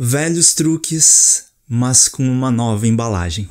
Velhos truques, mas com uma nova embalagem.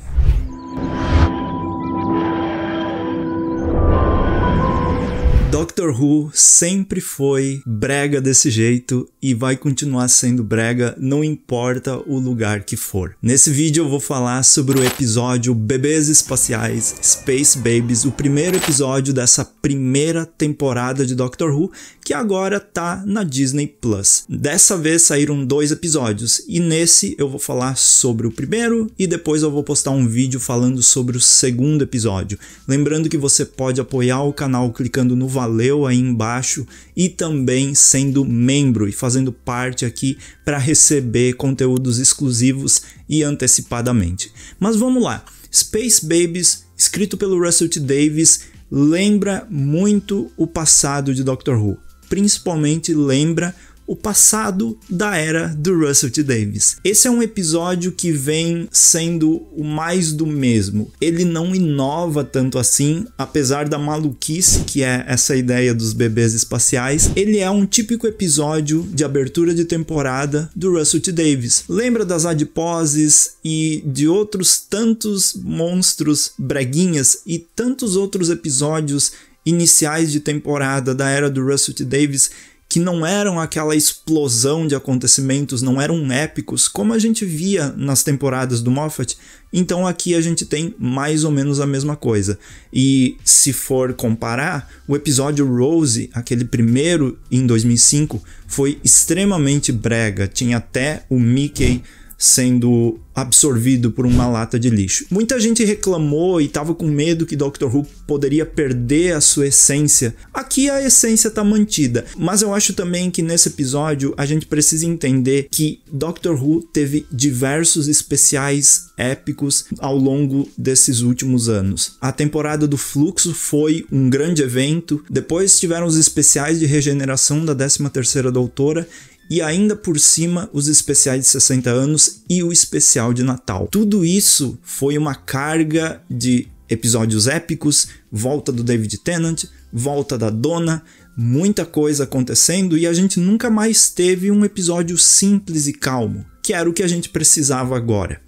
Doctor Who sempre foi brega desse jeito e vai continuar sendo brega, não importa o lugar que for. Nesse vídeo eu vou falar sobre o episódio Bebês Espaciais, Space Babies, o primeiro episódio dessa primeira temporada de Doctor Who, que agora tá na Disney Plus. Dessa vez saíram dois episódios e nesse eu vou falar sobre o primeiro e depois eu vou postar um vídeo falando sobre o segundo episódio. Lembrando que você pode apoiar o canal clicando no valor valeu aí embaixo e também sendo membro e fazendo parte aqui para receber conteúdos exclusivos e antecipadamente. Mas vamos lá. Space Babies, escrito pelo Russell T. Davis, lembra muito o passado de Doctor Who. Principalmente lembra o passado da era do Russell T. Davis. Esse é um episódio que vem sendo o mais do mesmo. Ele não inova tanto assim, apesar da maluquice que é essa ideia dos bebês espaciais. Ele é um típico episódio de abertura de temporada do Russell T. Davis. Lembra das adiposes e de outros tantos monstros breguinhas e tantos outros episódios iniciais de temporada da era do Russell T. Davis que não eram aquela explosão de acontecimentos, não eram épicos como a gente via nas temporadas do Moffat. Então aqui a gente tem mais ou menos a mesma coisa. E se for comparar, o episódio Rose, aquele primeiro em 2005, foi extremamente brega, tinha até o Mickey sendo absorvido por uma lata de lixo. Muita gente reclamou e estava com medo que Doctor Who poderia perder a sua essência. Aqui a essência está mantida, mas eu acho também que nesse episódio a gente precisa entender que Doctor Who teve diversos especiais épicos ao longo desses últimos anos. A temporada do Fluxo foi um grande evento, depois tiveram os especiais de regeneração da 13ª Doutora e ainda por cima os especiais de 60 anos e o especial de Natal. Tudo isso foi uma carga de episódios épicos, volta do David Tennant, volta da dona, muita coisa acontecendo e a gente nunca mais teve um episódio simples e calmo, que era o que a gente precisava agora.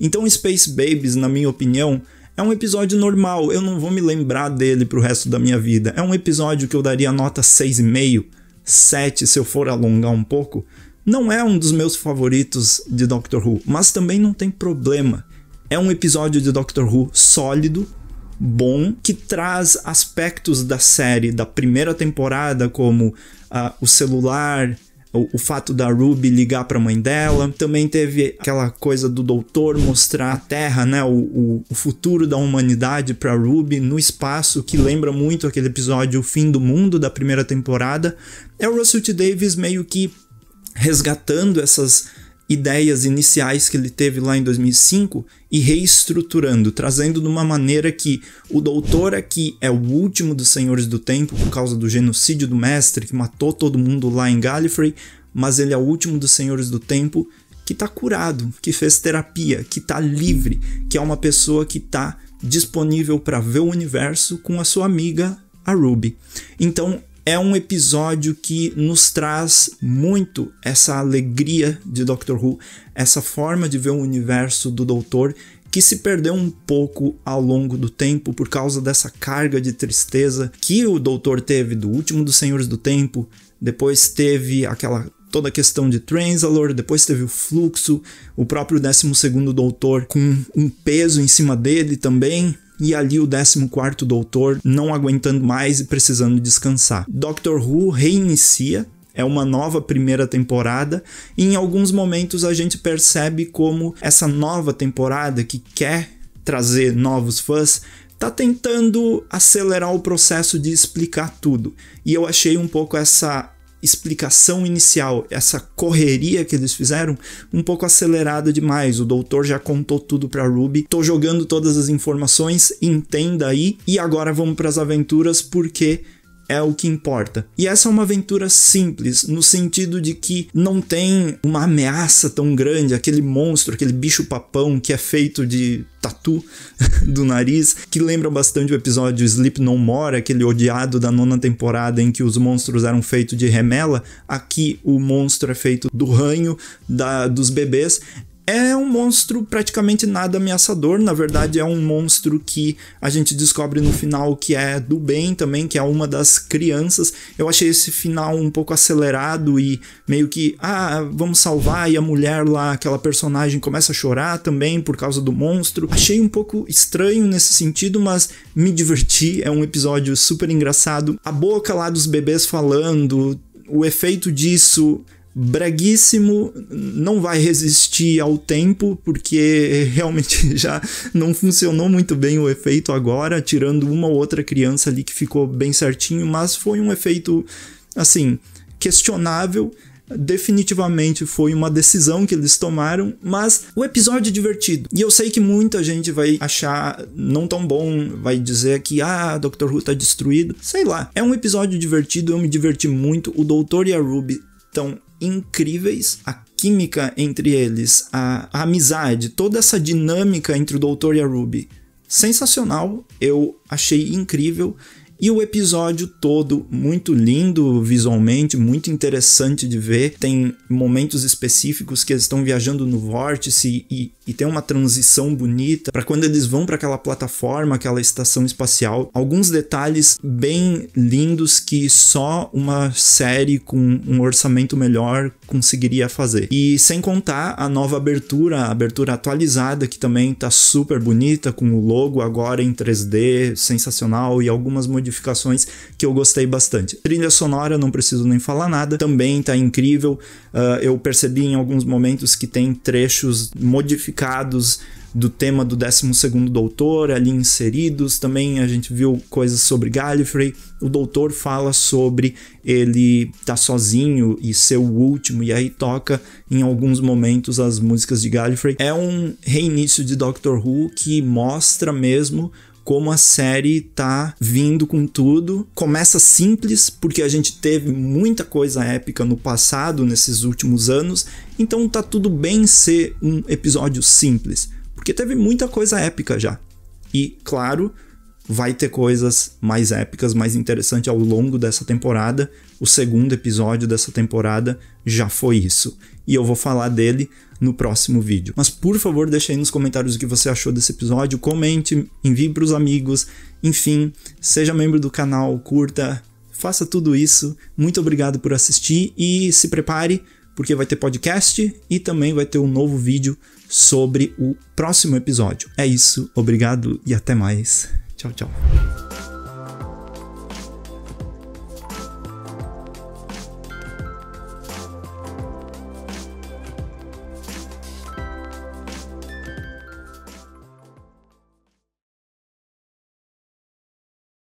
Então Space Babies, na minha opinião, é um episódio normal, eu não vou me lembrar dele pro resto da minha vida. É um episódio que eu daria nota 6,5 7, se eu for alongar um pouco, não é um dos meus favoritos de Doctor Who, mas também não tem problema. É um episódio de Doctor Who sólido, bom, que traz aspectos da série da primeira temporada, como uh, o celular, o, o fato da Ruby ligar para a mãe dela. Também teve aquela coisa do doutor mostrar a Terra, né, o, o, o futuro da humanidade para Ruby no espaço, que lembra muito aquele episódio O Fim do Mundo da primeira temporada. É o Russell T. Davis meio que resgatando essas ideias iniciais que ele teve lá em 2005 e reestruturando, trazendo de uma maneira que o doutor aqui é o último dos senhores do tempo por causa do genocídio do mestre que matou todo mundo lá em Gallifrey, mas ele é o último dos senhores do tempo que tá curado, que fez terapia, que tá livre, que é uma pessoa que tá disponível para ver o universo com a sua amiga a Ruby. Então, é um episódio que nos traz muito essa alegria de Doctor Who, essa forma de ver o universo do Doutor que se perdeu um pouco ao longo do tempo por causa dessa carga de tristeza que o Doutor teve do último dos Senhores do Tempo, depois teve aquela toda a questão de Transalor, depois teve o fluxo, o próprio 12º Doutor com um peso em cima dele também, e ali o 14 doutor não aguentando mais e precisando descansar. Doctor Who reinicia é uma nova primeira temporada e em alguns momentos a gente percebe como essa nova temporada que quer trazer novos fãs tá tentando acelerar o processo de explicar tudo. E eu achei um pouco essa explicação inicial, essa correria que eles fizeram, um pouco acelerada demais. O doutor já contou tudo para Ruby. Tô jogando todas as informações, entenda aí. E agora vamos para as aventuras porque é o que importa. E essa é uma aventura simples, no sentido de que não tem uma ameaça tão grande, aquele monstro, aquele bicho-papão que é feito de tatu do nariz, que lembra bastante o episódio Sleep No More, aquele odiado da nona temporada em que os monstros eram feitos de remela. Aqui o monstro é feito do ranho da, dos bebês é um monstro praticamente nada ameaçador, na verdade é um monstro que a gente descobre no final que é do bem também, que é uma das crianças. Eu achei esse final um pouco acelerado e meio que, ah, vamos salvar e a mulher lá, aquela personagem começa a chorar também por causa do monstro. Achei um pouco estranho nesse sentido, mas me diverti, é um episódio super engraçado. A boca lá dos bebês falando, o efeito disso breguíssimo, não vai resistir ao tempo, porque realmente já não funcionou muito bem o efeito agora, tirando uma ou outra criança ali que ficou bem certinho, mas foi um efeito, assim, questionável. Definitivamente foi uma decisão que eles tomaram, mas o episódio é divertido. E eu sei que muita gente vai achar não tão bom, vai dizer que ah, Dr. Who tá destruído. Sei lá. É um episódio divertido, eu me diverti muito. O Doutor e a Ruby estão incríveis, a química entre eles, a, a amizade, toda essa dinâmica entre o Doutor e a Ruby. Sensacional, eu achei incrível. E o episódio todo muito lindo visualmente, muito interessante de ver. Tem momentos específicos que eles estão viajando no vórtice e e tem uma transição bonita para quando eles vão para aquela plataforma, aquela estação espacial. Alguns detalhes bem lindos que só uma série com um orçamento melhor conseguiria fazer. E sem contar a nova abertura, a abertura atualizada que também tá super bonita com o logo agora em 3D, sensacional e algumas modificações que eu gostei bastante. Trilha sonora, não preciso nem falar nada, também tá incrível. Uh, eu percebi em alguns momentos que tem trechos modificados significados do tema do 12 Doutor ali inseridos. Também a gente viu coisas sobre Gallifrey. O Doutor fala sobre ele estar tá sozinho e ser o último, e aí toca em alguns momentos as músicas de Gallifrey. É um reinício de Doctor Who que mostra mesmo como a série tá vindo com tudo. Começa simples, porque a gente teve muita coisa épica no passado, nesses últimos anos, então tá tudo bem ser um episódio simples, porque teve muita coisa épica já. E, claro, vai ter coisas mais épicas, mais interessantes ao longo dessa temporada. O segundo episódio dessa temporada já foi isso. E eu vou falar dele no próximo vídeo. Mas por favor, deixe aí nos comentários o que você achou desse episódio, comente, envie para os amigos, enfim, seja membro do canal, curta, faça tudo isso. Muito obrigado por assistir e se prepare porque vai ter podcast e também vai ter um novo vídeo sobre o próximo episódio. É isso, obrigado e até mais. Tchau, tchau.